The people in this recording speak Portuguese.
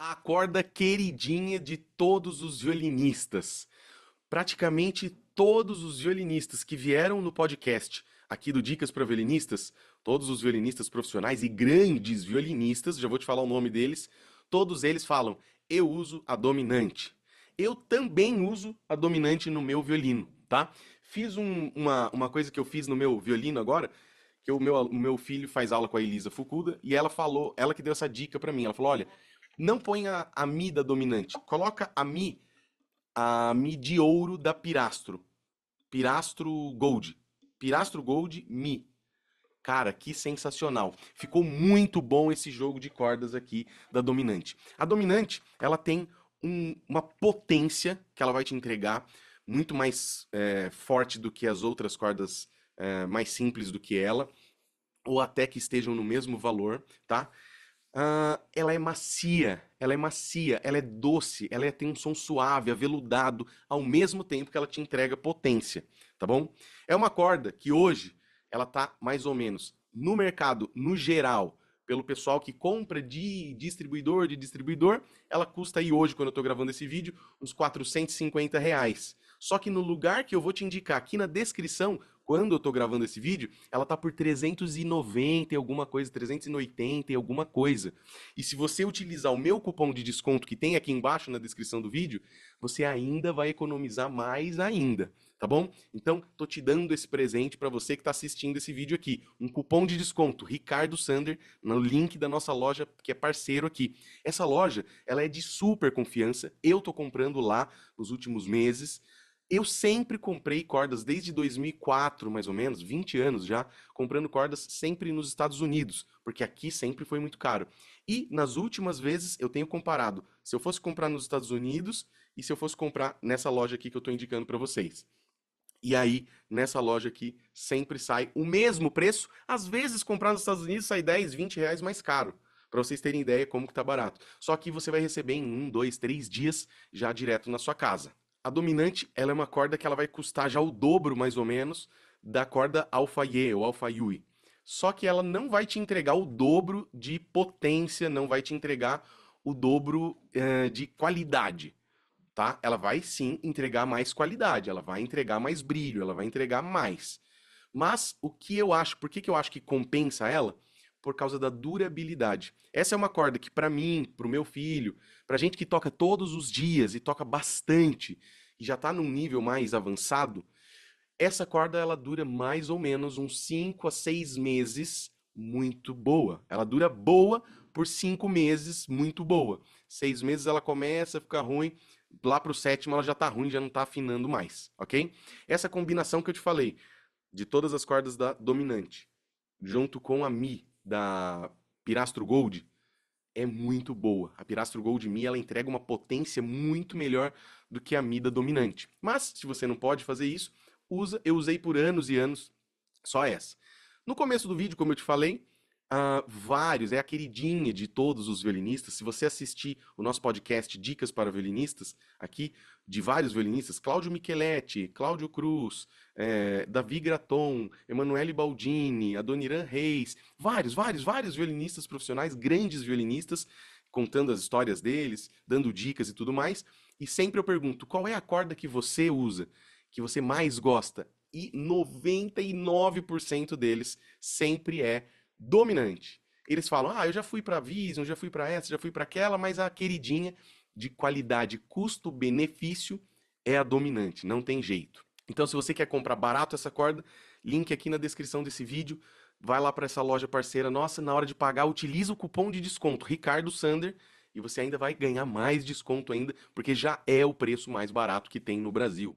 a corda queridinha de todos os violinistas. Praticamente todos os violinistas que vieram no podcast aqui do Dicas para Violinistas, todos os violinistas profissionais e grandes violinistas, já vou te falar o nome deles, todos eles falam: eu uso a dominante. Eu também uso a dominante no meu violino, tá? Fiz um, uma, uma coisa que eu fiz no meu violino agora, que o meu, o meu filho faz aula com a Elisa Fukuda, e ela falou, ela que deu essa dica para mim. Ela falou: olha, não ponha a Mi da dominante. Coloca a Mi, a Mi de ouro da Pirastro. Pirastro Gold. Pirastro Gold Mi. Cara, que sensacional. Ficou muito bom esse jogo de cordas aqui da dominante. A dominante, ela tem um, uma potência que ela vai te entregar muito mais é, forte do que as outras cordas é, mais simples do que ela, ou até que estejam no mesmo valor, tá? uh, ela é macia, ela é macia, ela é doce, ela é, tem um som suave, aveludado, ao mesmo tempo que ela te entrega potência, tá bom? É uma corda que hoje ela tá mais ou menos no mercado, no geral, pelo pessoal que compra de distribuidor, de distribuidor, ela custa aí hoje, quando eu estou gravando esse vídeo, uns 450 reais. Só que no lugar que eu vou te indicar aqui na descrição, quando eu tô gravando esse vídeo, ela tá por 390 e alguma coisa, 380 e alguma coisa. E se você utilizar o meu cupom de desconto que tem aqui embaixo na descrição do vídeo, você ainda vai economizar mais ainda, tá bom? Então, tô te dando esse presente para você que está assistindo esse vídeo aqui, um cupom de desconto Ricardo Sander no link da nossa loja que é parceiro aqui. Essa loja, ela é de super confiança. Eu tô comprando lá nos últimos meses eu sempre comprei cordas, desde 2004, mais ou menos, 20 anos já, comprando cordas sempre nos Estados Unidos, porque aqui sempre foi muito caro. E nas últimas vezes eu tenho comparado se eu fosse comprar nos Estados Unidos e se eu fosse comprar nessa loja aqui que eu estou indicando para vocês. E aí, nessa loja aqui, sempre sai o mesmo preço. Às vezes, comprar nos Estados Unidos sai 10, 20 reais mais caro para vocês terem ideia como que tá barato. Só que você vai receber em um, dois, três dias já direto na sua casa, a dominante ela é uma corda que ela vai custar já o dobro, mais ou menos, da corda alfa-e ou alfa-yui. Só que ela não vai te entregar o dobro de potência, não vai te entregar o dobro uh, de qualidade, tá? Ela vai sim entregar mais qualidade, ela vai entregar mais brilho, ela vai entregar mais. Mas o que eu acho, por que, que eu acho que compensa ela? por causa da durabilidade. Essa é uma corda que, para mim, para o meu filho, para gente que toca todos os dias e toca bastante e já está num nível mais avançado, essa corda ela dura mais ou menos uns 5 a 6 meses muito boa. Ela dura boa por 5 meses muito boa. Seis meses ela começa a ficar ruim, lá para o sétimo ela já está ruim, já não está afinando mais, ok? Essa combinação que eu te falei, de todas as cordas da dominante, junto com a Mi, da Pirastro Gold é muito boa. A Pirastro Gold Mi ela entrega uma potência muito melhor do que a mida dominante. Mas se você não pode fazer isso, usa. Eu usei por anos e anos só essa. No começo do vídeo, como eu te falei, Uh, vários, é a queridinha de todos os violinistas. Se você assistir o nosso podcast Dicas para Violinistas, aqui, de vários violinistas, Cláudio Micheletti, Cláudio Cruz, é, Davi Graton, Emanuele Baldini, Adoniran Reis, vários, vários, vários violinistas profissionais, grandes violinistas, contando as histórias deles, dando dicas e tudo mais. E sempre eu pergunto, qual é a corda que você usa, que você mais gosta? E 99% deles sempre é dominante. Eles falam: ah, eu já fui para a Vision, já fui para essa, já fui para aquela, mas a queridinha de qualidade, custo-benefício é a dominante, não tem jeito. Então, se você quer comprar barato essa corda, link aqui na descrição desse vídeo. Vai lá para essa loja parceira nossa, na hora de pagar, utiliza o cupom de desconto Ricardo Sander e você ainda vai ganhar mais desconto ainda, porque já é o preço mais barato que tem no Brasil.